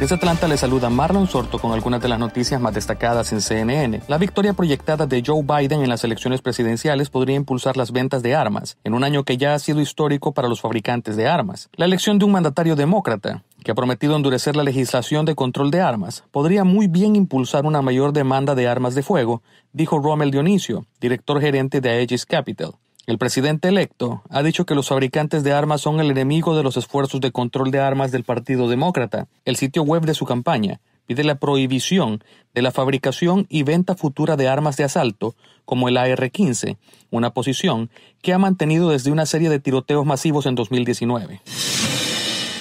Desde Atlanta le saluda Marlon Sorto con algunas de las noticias más destacadas en CNN. La victoria proyectada de Joe Biden en las elecciones presidenciales podría impulsar las ventas de armas, en un año que ya ha sido histórico para los fabricantes de armas. La elección de un mandatario demócrata, que ha prometido endurecer la legislación de control de armas, podría muy bien impulsar una mayor demanda de armas de fuego, dijo Rommel Dionisio, director gerente de Aegis Capital. El presidente electo ha dicho que los fabricantes de armas son el enemigo de los esfuerzos de control de armas del Partido Demócrata. El sitio web de su campaña pide la prohibición de la fabricación y venta futura de armas de asalto, como el AR-15, una posición que ha mantenido desde una serie de tiroteos masivos en 2019.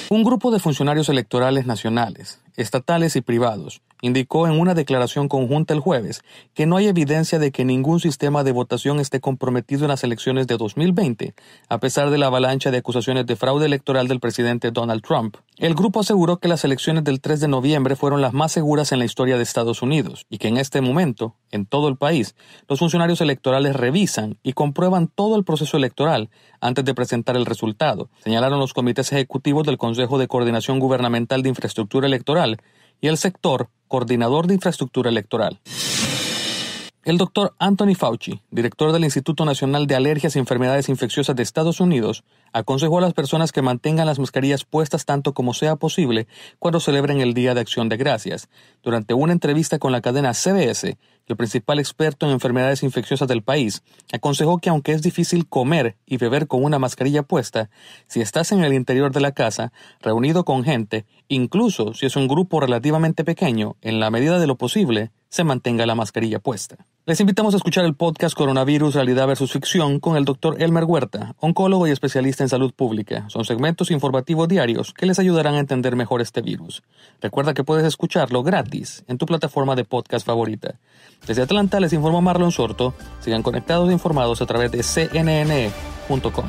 Un grupo de funcionarios electorales nacionales, estatales y privados indicó en una declaración conjunta el jueves que no hay evidencia de que ningún sistema de votación esté comprometido en las elecciones de 2020, a pesar de la avalancha de acusaciones de fraude electoral del presidente Donald Trump. El grupo aseguró que las elecciones del 3 de noviembre fueron las más seguras en la historia de Estados Unidos y que en este momento, en todo el país, los funcionarios electorales revisan y comprueban todo el proceso electoral antes de presentar el resultado, señalaron los comités ejecutivos del Consejo de Coordinación Gubernamental de Infraestructura Electoral y el sector coordinador de infraestructura electoral. El doctor Anthony Fauci, director del Instituto Nacional de Alergias y Enfermedades Infecciosas de Estados Unidos, aconsejó a las personas que mantengan las mascarillas puestas tanto como sea posible cuando celebren el Día de Acción de Gracias. Durante una entrevista con la cadena CBS, el principal experto en enfermedades infecciosas del país, aconsejó que aunque es difícil comer y beber con una mascarilla puesta, si estás en el interior de la casa, reunido con gente, incluso si es un grupo relativamente pequeño, en la medida de lo posible, se mantenga la mascarilla puesta. Les invitamos a escuchar el podcast Coronavirus Realidad versus Ficción con el doctor Elmer Huerta, oncólogo y especialista en salud pública. Son segmentos informativos diarios que les ayudarán a entender mejor este virus. Recuerda que puedes escucharlo gratis en tu plataforma de podcast favorita. Desde Atlanta les informa Marlon Sorto. Sigan conectados e informados a través de cnn.com.